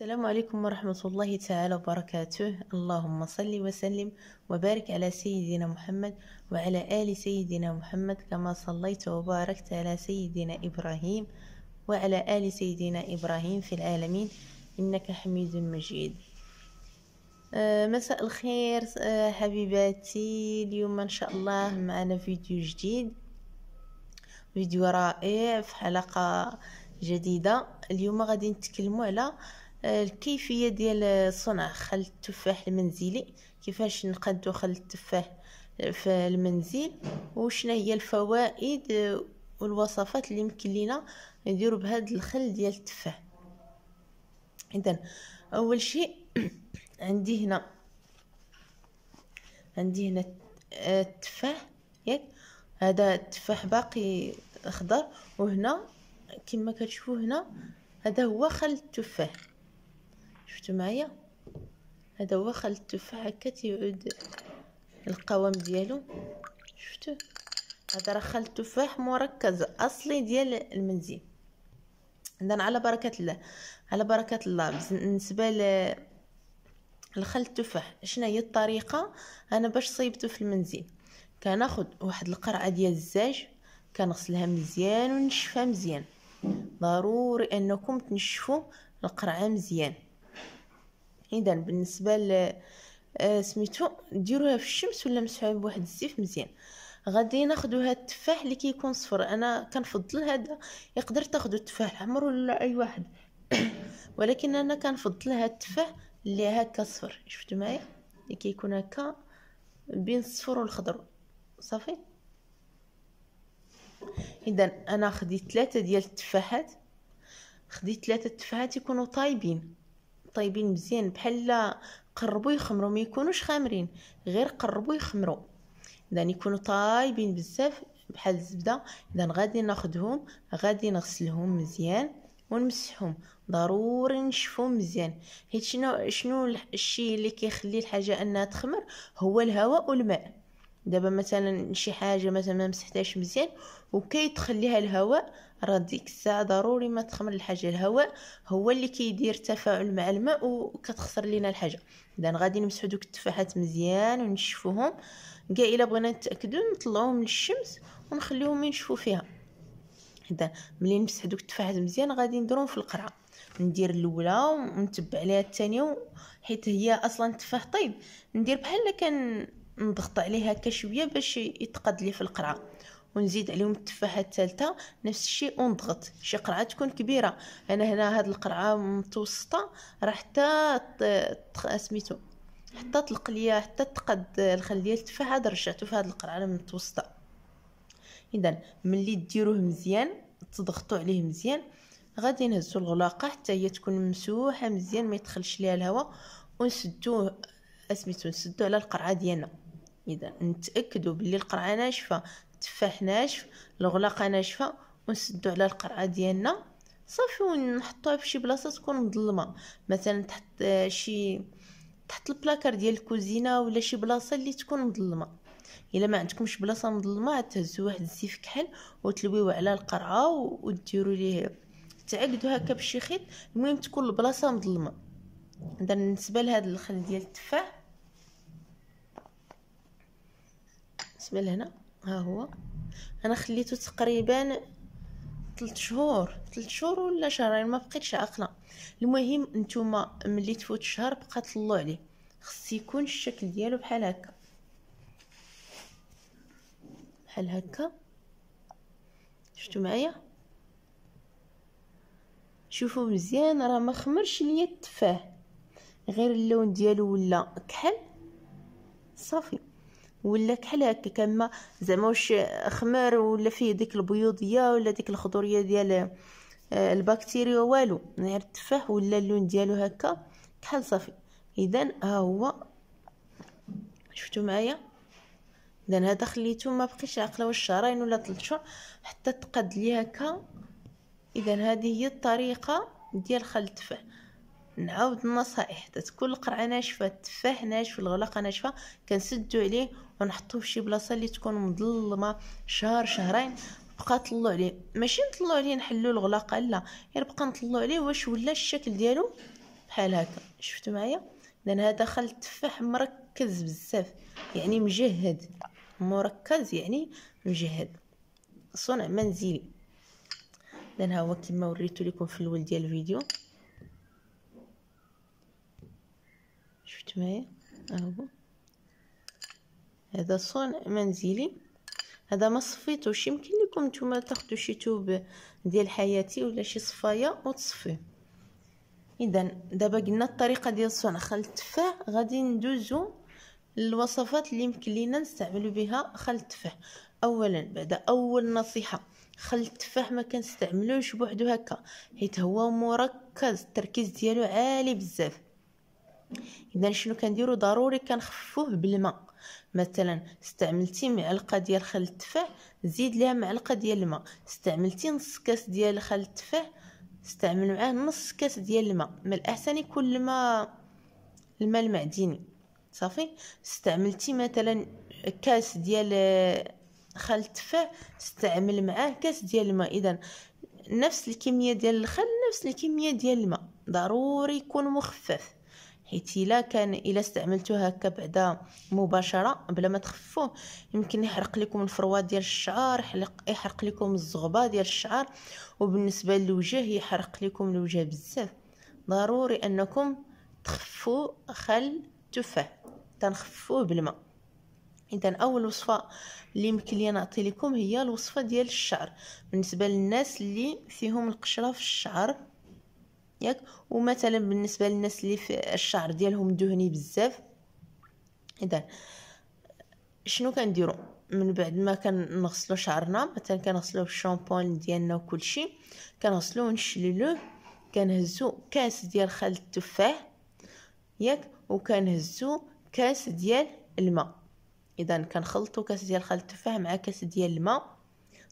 السلام عليكم ورحمة الله تعالى وبركاته اللهم صل وسلم وبارك على سيدنا محمد وعلى آل سيدنا محمد كما صليت وباركت على سيدنا إبراهيم وعلى آل سيدنا إبراهيم في العالمين إنك حميد مجيد آه، مساء الخير آه، حبيباتي اليوم إن شاء الله معنا فيديو جديد فيديو رائع في حلقة جديدة اليوم غادي نتكلموا على آه، الكيفيه ديال صنع خل التفاح المنزلي كيفاش نقدو خل التفاح في المنزل وشنا هي الفوائد والوصفات اللي يمكن لينا نديرو بهذا الخل ديال التفاح اذا اول شيء عندي هنا عندي هنا التفاح ياك هذا التفاح باقي اخضر وهنا كما كتشوفوا هنا هذا هو خل التفاح شفتوا معايا هذا هو خل التفاح هكا تيعود القوام ديالو شفتوا هذا راه خل التفاح مركز اصلي ديال المنزل اذا على بركه الله على بركه الله بالنسبه ل الخل التفاح شنو هي الطريقه انا باش صيبته في المنزل كناخذ واحد القرعه ديال الزاج كنغسلها مزيان ونشفها مزيان ضروري انكم تنشفوا القرعه مزيان اذا بالنسبه ل آه، سميتو ديروها في الشمس ولا مسحوها بواحد الزيف مزيان غادي ناخذوا هاد التفاح اللي كيكون صفر انا كنفضل هذا يقدر تاخذوا التفاح الاحمر ولا اي واحد ولكن انا كنفضل هاد التفاح اللي هكا صفر شفتوا معايا اللي كيكون هكا بين الصفر والخضر صافي اذا انا خديت ثلاثه ديال التفاحات خديت ثلاثه تفاحات يكونوا طايبين طيبين مزيان بحال قربوا يخمروا ما يكونوش خامرين غير قربوا يخمروا اذا يكونوا طايبين بزاف بحال الزبده اذا غادي ناخذهم غادي نغسلهم مزيان ونمسحهم ضروري نشفهم مزيان حيت شنو شنو الشيء اللي كيخلي الحاجه انها تخمر هو الهواء والماء دابا مثلا شي حاجه مثلا ما مسحتهاش مزيان تخليها الهواء راه ديك الساعه ضروري ما تخمر الحاجه الهواء هو اللي كيدير تفاعل مع الماء وكتخسر لينا الحاجه اذا غادي نمسحو دوك التفاحات مزيان ونشفوهم كاع الا بغينا نتاكدو نطلعوهم للشمس ونخليوهم ينشفو فيها اذا ملي نمسح دوك التفاحات مزيان غادي نديرهم في القرعه ندير الاولى ونتبع عليها الثانيه حيت هي اصلا تفاح طيب ندير بحال كان نضغط عليه هكا شويه باش يتقاد لي في القرعه ونزيد عليهم التفاحه الثالثه نفس الشيء ونضغط شي قرعه تكون كبيره انا هنا هاد القرعه متوسطه راه حتى سميتو حتى طلق ليا حتى تقد الخل ديال التفاحه رجعتو في هاد القرعه المتوسطه اذا ملي ديروه مزيان تضغطوا عليه مزيان غادي نهزوا الغلاقه حتى هي تكون مسوحة مزيان ما يدخلش ليها الهواء ونسدوه اسميتو نسدو على القرعه ديالنا اذا نتاكدوا بلي القرعه ناشفه التفاح ناشف الغلاقه ناشفه ونسدو على القرعه ديالنا صافي ونحطوها في شي بلاصه تكون مظلمه مثلا تحت آه، شي تحت البلاكار ديال الكوزينه ولا شي بلاصه اللي تكون مظلمه الا ما عندكمش بلاصه مظلمه تهزوا واحد الزيف كحل وتلويوه على القرعه وديروا ليه تعقدوا هكا بشي خيط المهم تكون البلاصه مظلمه بالنسبه لهذا الخل ديال التفاح بالنسبة لهنا ها هو انا خليته تقريبا ثلاث شهور ثلاث شهور ولا شهرين ما بقيتش عاقله المهم نتوما ملي تفوت شهر بقى طلو عليه خص يكون الشكل ديالو بحال هكا بحال هكا شفتوا معايا شوفوا مزيان راه ما خمرش ليا التفاح غير اللون ديالو ولا كحل صافي ولا كحل هكا كما زعما واش خمر ولا فيه ديك البيوضيه ولا ديك الخضوريه ديال آه، البكتيريا والو غير التفاح ولا اللون ديالو هكا كحل صافي اذا ها هو شفتوا معايا اذا هذا خليته ما بقيش عقله واش شهرين ولا 3 شهور حتى تقاد لي هكا اذا هذه هي الطريقه ديال خل التفاح نعاود النصائح تتكون القرعه ناشفه التفاح ناشف الغلاقه ناشفه كنسدو عليه ونحطوه فشي بلاصه اللي تكون مظلمه شهر شهرين بقى نطلو عليه ماشي نطلو عليه نحلو الغلاقه لا غير يعني بقى نطلو عليه واش ولا الشكل ديالو بحال هكا شفتوا معايا لان هذا خل التفاح مركز بزاف يعني مجهد مركز يعني مجهد صنع منزلي لان هو كما وريتو لكم في الاول ديال الفيديو شفتوا معايا ها هو هذا صون منزلي هذا ما صفيتوش يمكن لكم نتوما تاخدو شي توب ديال حياتي ولا شي صفايه وتصفيه اذا دابا قلنا الطريقه ديال صنع خل التفاح غادي ندوزو للوصفات اللي يمكن لينا نستعملو بها خل التفاح اولا بعد اول نصيحه خل التفاح ما كنستعملوش بوحدو هكا حيت هو مركز التركيز ديالو عالي بزاف اذا شنو كنديرو ضروري كنخففوه بالماء مثلا استعملتي معلقه ديال خل التفاح زيد ليها معلقه ديال الماء استعملتي نص كاس ديال خل التفاح استعمل معاه نص كاس ديال الماء من الاحسن يكون الماء الماء المعدني صافي استعملتي مثلا كاس ديال آه، خل التفاح استعمل معاه كاس ديال الماء اذا نفس الكميه ديال الخل نفس الكميه ديال الماء ضروري يكون مخفف حيت الا كان الا استعملتوه هكا بعدا مباشره بلا ما تخفوه يمكن يحرق لكم الفروه ديال الشعر يحرق يحرق لكم الزغبه ديال الشعر وبالنسبه للوجه يحرق لكم الوجه بزاف ضروري انكم تخفوا خل تفاح تنخفوه بالماء اذا اول وصفه اللي يمكن لي نعطي لكم هي الوصفه ديال الشعر بالنسبه للناس اللي فيهم القشره في الشعر ياك ومثلا بالنسبه للناس اللي في الشعر ديالهم دهني بزاف اذا شنو كنديرو من بعد ما كنغسلو شعرنا مثلا كنغسلوه بالشامبون ديالنا وكلشي كنغسلوه ونشللوه كنهزو كاس ديال خل التفاح ياك وكنهزو كاس ديال الماء اذا كنخلطو كاس ديال خل التفاح مع كاس ديال الماء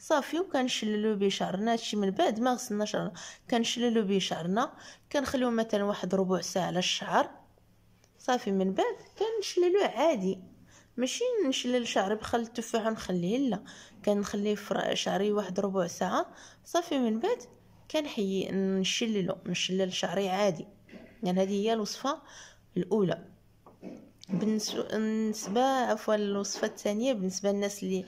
صافي وكنشللو بيه شعرنا هادشي من بعد ما غسلنا شعرنا كنشللو بيه شعرنا كنخليو مثلا واحد ربع ساعه على الشعر صافي من بعد كنشللو عادي ماشي نشلل شعري بخل التفاح ونخليه لا كنخليه في شعري واحد ربع ساعه صافي من بعد كنحيي نشللو نشلل شعري عادي يعني هذه هي الوصفه الاولى بالنسبه عفوا الوصفه الثانيه بالنسبه للناس اللي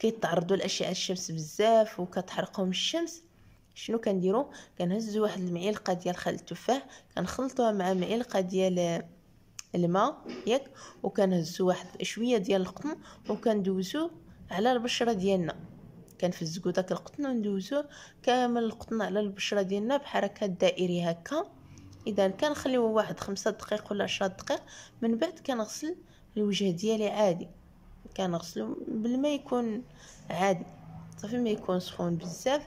كيتعرضوا لاشعه الشمس بزاف وكتحرقهم الشمس شنو كنديرو كنهزو واحد المعلقه ديال خل التفاح كنخلطوها مع معلقه ديال الماء ياك وكنهزو واحد شويه ديال القطن وكندوزوه على البشره ديالنا كنفزقو داك القطن وندوزوه كامل القطن على البشره ديالنا بحركات دائري هكا اذا كنخليوه واحد خمسة دقائق ولا عشرة دقائق من بعد كنغسل الوجه ديالي عادي كنغسلو بالما يكون عادي صافي ما يكون سخون بزاف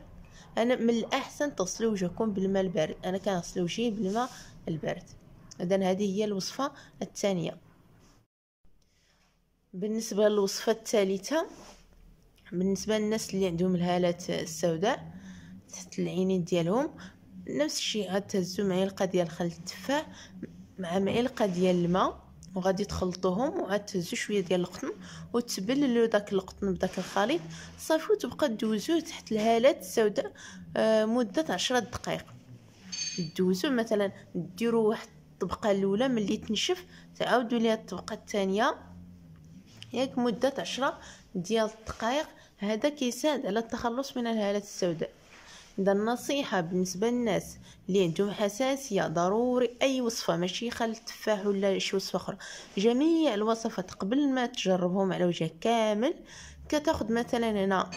انا من الاحسن تغسلو وجهكم بالماء البارد انا كنغسل وجهي بالماء البارد اذا هذه هي الوصفه الثانيه بالنسبه للوصفه الثالثه بالنسبه للناس اللي عندهم الهالات السوداء تحت العينين ديالهم نفس الشيء غتهزوا معلقه ديال خل التفاح مع معلقه ديال الماء وغادي تخلطوهم وعاد تهزو شويه ديال القطن وتبللو داك القطن بداك الخليط صافي وتبقى دوزوه تحت الهالات السوداء آه، مده عشرة دقائق دوزوه مثلا ديروا واحد الطبقه الاولى ملي تنشف تعاودوا ليها الطبقه الثانيه ياك مده عشرة ديال الدقائق هذا كيساعد على التخلص من الهالات السوداء ده النصيحة بالنسبة للناس اللي عندهم حساسية ضروري أي وصفة ماشي خل تفاح ولا شي وصفة أخرى جميع الوصفات قبل ما تجربهم على وجه كامل كتاخد مثلا هنا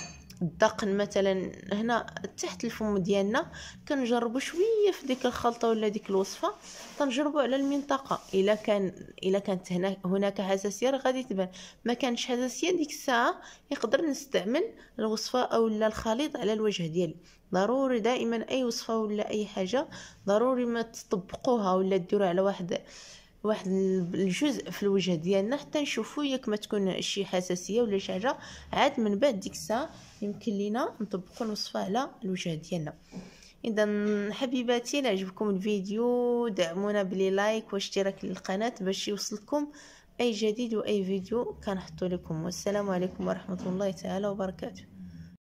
الدقن مثلا هنا تحت الفم ديالنا كنجربو شويه في ديك الخلطه ولا ديك الوصفه تنجربوا على المنطقه الا كان الا كانت هنا هناك حساسيه راه غادي تبان ما كانش حساسيه ديك الساعه يقدر نستعمل الوصفه اولا الخليط على الوجه ديالي ضروري دائما اي وصفه ولا اي حاجه ضروري ما تطبقوها ولا ديروها على واحد واحد الجزء في الوجه ديالنا حتى نشوفو ياك ما تكون شي حساسيه ولا شي حاجه عاد من بعد ديك الساعه يمكن لينا نطبقو الوصفه على الوجه ديالنا اذا حبيباتي الى عجبكم الفيديو دعمونا بلي لايك واشتراك للقناه باش يوصلكم اي جديد واي فيديو كنحطو لكم والسلام عليكم ورحمه الله تعالى وبركاته